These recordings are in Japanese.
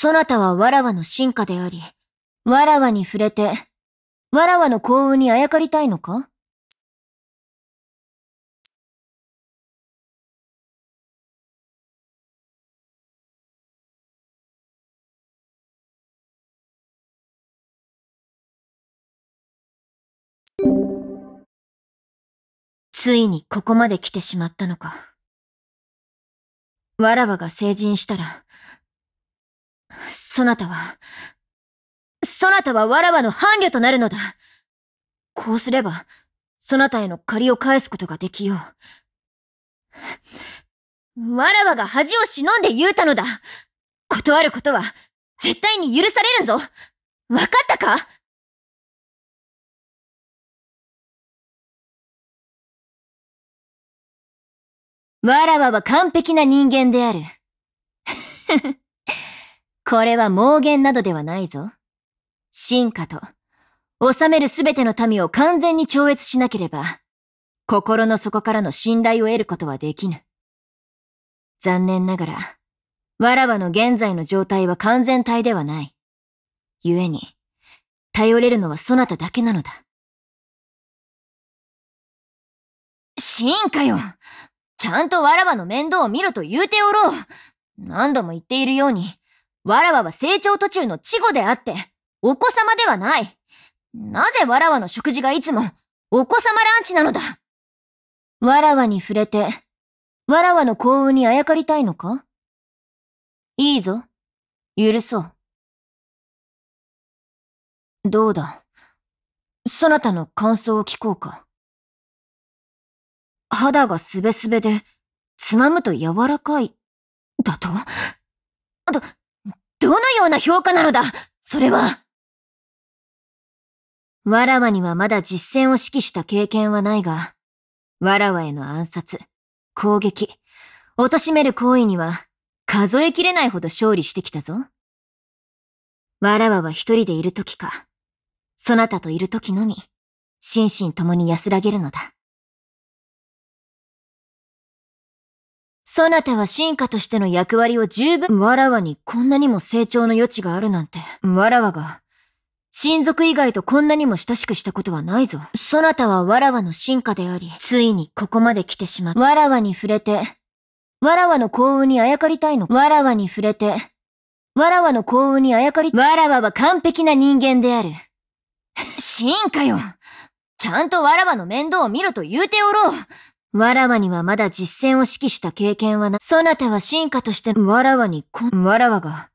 そなたはわらわの進化であり、わらわに触れて、わらわの幸運にあやかりたいのかついにここまで来てしまったのか。わらわが成人したら、そなたは、そなたはわらわの伴侶となるのだ。こうすれば、そなたへの借りを返すことができよう。わらわが恥を忍んで言うたのだ。断ることは、絶対に許されるんぞ。わかったかわらわは完璧な人間である。これは盲言などではないぞ。進化と、治めるすべての民を完全に超越しなければ、心の底からの信頼を得ることはできぬ。残念ながら、わらわの現在の状態は完全体ではない。故に、頼れるのはそなただけなのだ。進化よちゃんとわらわの面倒を見ろと言うておろう何度も言っているように、わらわは成長途中の稚児であって、お子様ではない。なぜわらわの食事がいつも、お子様ランチなのだわらわに触れて、わらわの幸運にあやかりたいのかいいぞ。許そう。どうだそなたの感想を聞こうか。肌がすべすべで、つまむと柔らかい、だとど、どのような評価なのだそれはわらわにはまだ実戦を指揮した経験はないが、わらわへの暗殺、攻撃、貶める行為には数えきれないほど勝利してきたぞ。わらわは一人でいる時か、そなたといる時のみ、心身ともに安らげるのだ。そなたは進化としての役割を十分、わらわにこんなにも成長の余地があるなんて、わらわが、親族以外とこんなにも親しくしたことはないぞ。そなたはわらわの進化であり、ついにここまで来てしまった。わらわに触れて、わらわの幸運にあやかりたいの。わらわに触れて、わらわの幸運にあやかり、わらわは完璧な人間である。進化よちゃんとわらわの面倒を見ろと言うておろうわらわにはまだ実践を指揮した経験はな、そなたは進化として、わらわにこ、わらわが、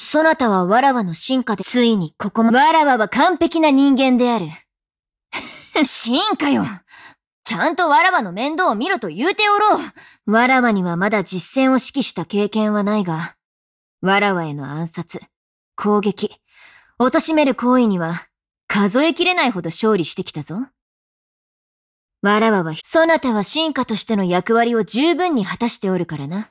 そなたはわらわの進化で、ついにここも、わらわは完璧な人間である。進化よちゃんとわらわの面倒を見ろと言うておろうわらわにはまだ実践を指揮した経験はないが、わらわへの暗殺、攻撃、貶める行為には、数えきれないほど勝利してきたぞ。わらわは、そなたは進化としての役割を十分に果たしておるからな。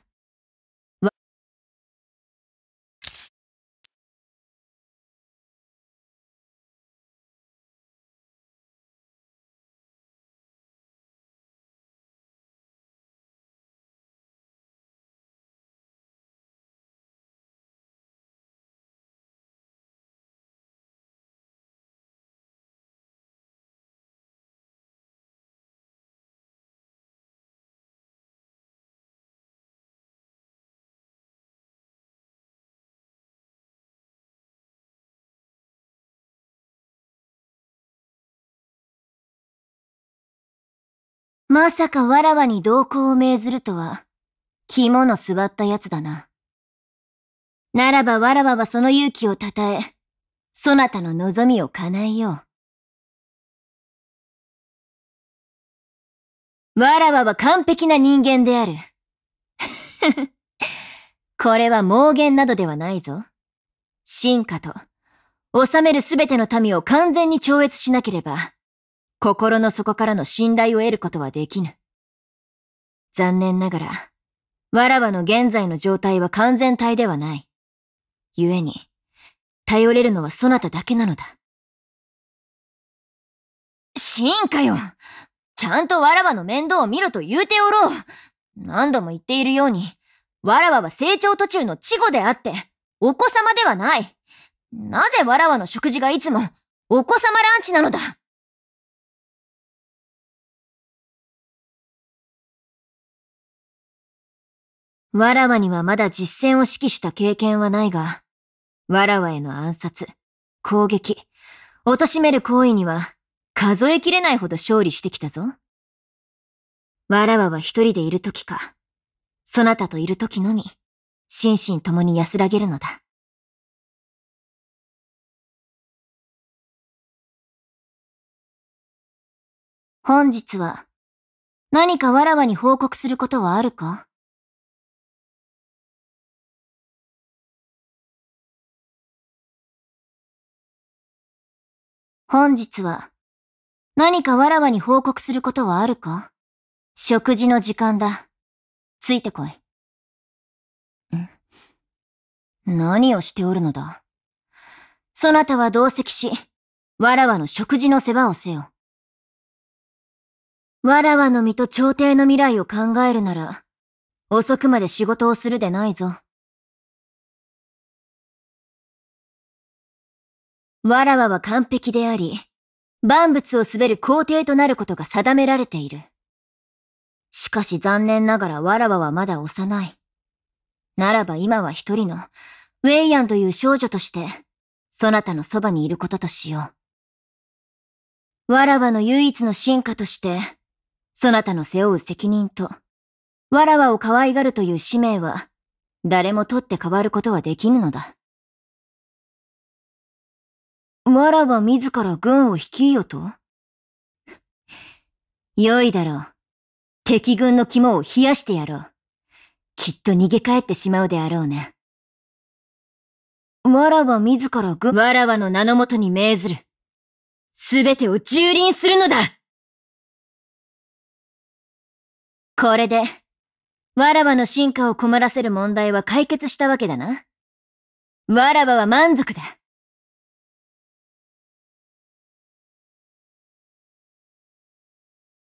まさかわらわに同行を命ずるとは、肝の座った奴だな。ならばわらわはその勇気を称え、そなたの望みを叶えよう。わらわは完璧な人間である。これは妄言などではないぞ。進化と、治めるすべての民を完全に超越しなければ、心の底からの信頼を得ることはできぬ。残念ながら、わらわの現在の状態は完全体ではない。故に、頼れるのはそなただけなのだ。進化よちゃんとわらわの面倒を見ろと言うておろう何度も言っているように、わらわは成長途中の稚児であって、お子様ではないなぜわらわの食事がいつも、お子様ランチなのだわらわにはまだ実戦を指揮した経験はないが、わらわへの暗殺、攻撃、貶める行為には数えきれないほど勝利してきたぞ。わらわは一人でいる時か、そなたといる時のみ、心身ともに安らげるのだ。本日は、何かわらわに報告することはあるか本日は、何かわらわに報告することはあるか食事の時間だ。ついてこい。ん何をしておるのだそなたは同席し、わらわの食事の世話をせよ。わらわの身と朝廷の未来を考えるなら、遅くまで仕事をするでないぞ。わらわは完璧であり、万物を滑る皇帝となることが定められている。しかし残念ながらわらわはまだ幼い。ならば今は一人の、ウェイヤンという少女として、そなたのそばにいることとしよう。わらわの唯一の進化として、そなたの背負う責任と、わらわを可愛がるという使命は、誰も取って変わることはできぬのだ。わらわ自ら軍を率いよと良いだろう。敵軍の肝を冷やしてやろう。きっと逃げ帰ってしまうであろうな。わらわ自ら軍、わらわの名のもとに命ずる。すべてを蹂躙するのだこれで、わらわの進化を困らせる問題は解決したわけだな。わらわは満足だ。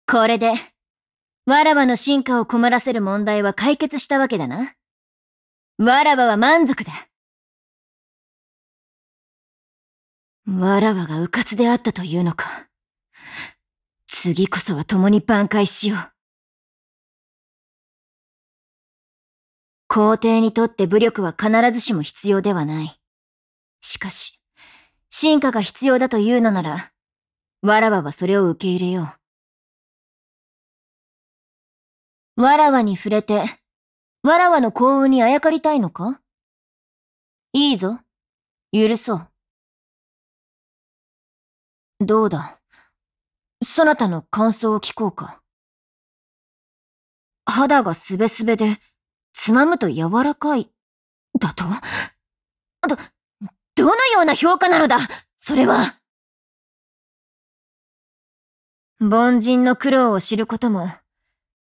これで、わらわの進化を困らせる問題は解決したわけだな。わらわは満足だ。わらわが迂闊であったというのか。次こそは共に挽回しよう。皇帝にとって武力は必ずしも必要ではない。しかし、進化が必要だというのなら、わらわはそれを受け入れよう。わらわに触れて、わらわの幸運にあやかりたいのかいいぞ。許そう。どうだ。そなたの感想を聞こうか。肌がすべすべで、つまむと柔らかい、だとど、どのような評価なのだそれは凡人の苦労を知ることも、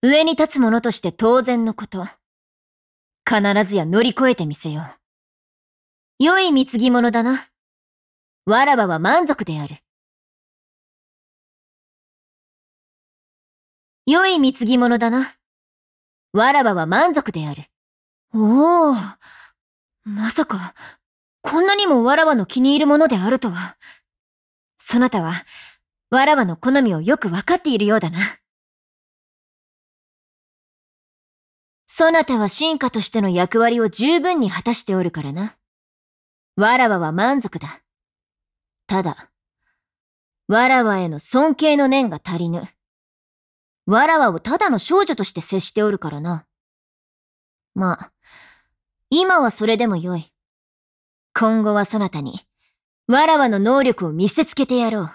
上に立つ者として当然のこと。必ずや乗り越えてみせよう。良い貢ぎ物だな。わらわは満足である。良い貢ぎ物だな。わらわは満足である。おお、まさか、こんなにもわらわの気に入るものであるとは。そなたは、わらわの好みをよくわかっているようだな。そなたは進化としての役割を十分に果たしておるからな。わらわは満足だ。ただ、わらわへの尊敬の念が足りぬ。わらわをただの少女として接しておるからな。まあ、今はそれでもよい。今後はそなたに、わらわの能力を見せつけてやろう。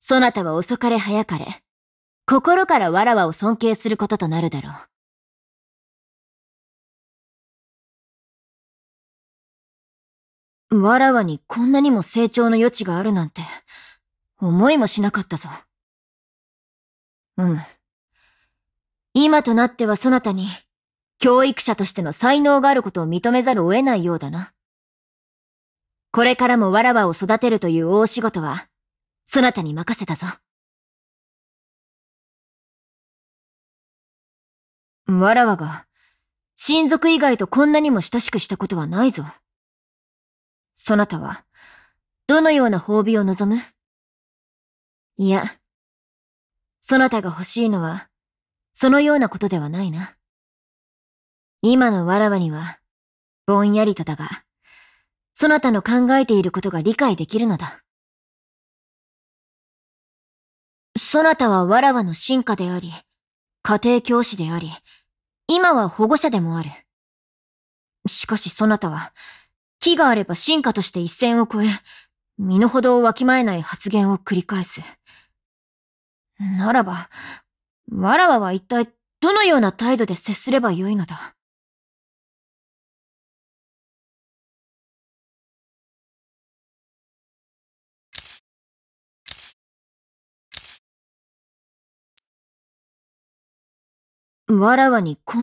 そなたは遅かれ早かれ、心からわらわを尊敬することとなるだろう。わらわにこんなにも成長の余地があるなんて、思いもしなかったぞ。うむ。今となってはそなたに、教育者としての才能があることを認めざるを得ないようだな。これからもわらわを育てるという大仕事は、そなたに任せたぞ。わらわが、親族以外とこんなにも親しくしたことはないぞ。そなたは、どのような褒美を望むいや、そなたが欲しいのは、そのようなことではないな。今のわらわには、ぼんやりとだが、そなたの考えていることが理解できるのだ。そなたはわらわの進化であり、家庭教師であり、今は保護者でもある。しかしそなたは、木があれば進化として一線を越え、身の程をわきまえない発言を繰り返す。ならば、わらわは一体どのような態度で接すればよいのだわらわにこ